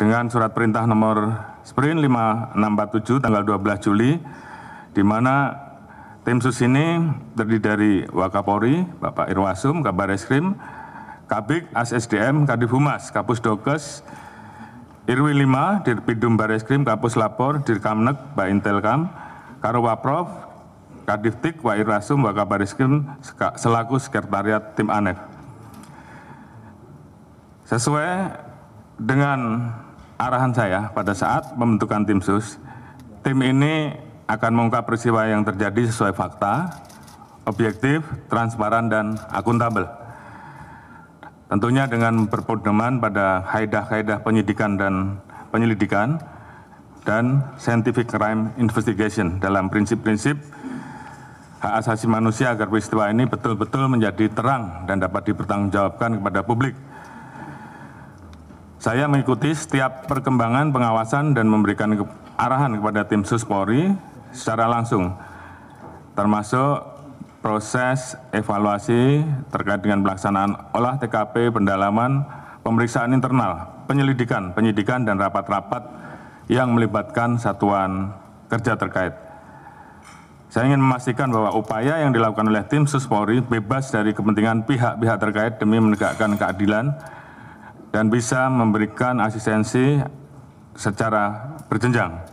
dengan surat perintah nomor sprint 5647 tanggal 12 Juli di mana tim sus ini terdiri dari Wakapori, Bapak Irwasum, Kabar Eskrim, Kabik, ASSDM, Kadif Humas, Kapus Dokes, Irwi 5, Dirpidum Bareskrim, Kapus Lapor, Dirkamnek, Mbak Intelkam, Karowaprov, Kadiftik, Wa Irwasum, Wakabareskrim, selaku Sekretariat Tim ANEF. Sesuai dengan arahan saya pada saat pembentukan tim sus, tim ini akan mengungkap peristiwa yang terjadi sesuai fakta, objektif, transparan, dan akuntabel. Tentunya dengan berpedoman pada kaidah-kaidah penyidikan dan penyelidikan dan scientific crime investigation dalam prinsip-prinsip hak asasi manusia agar peristiwa ini betul-betul menjadi terang dan dapat dipertanggungjawabkan kepada publik saya mengikuti setiap perkembangan pengawasan dan memberikan arahan kepada tim Sus Polri secara langsung, termasuk proses evaluasi terkait dengan pelaksanaan olah TKP, pendalaman, pemeriksaan internal, penyelidikan, penyidikan, dan rapat-rapat yang melibatkan satuan kerja terkait. Saya ingin memastikan bahwa upaya yang dilakukan oleh tim Suspori bebas dari kepentingan pihak-pihak terkait demi menegakkan keadilan dan bisa memberikan asistensi secara berjenjang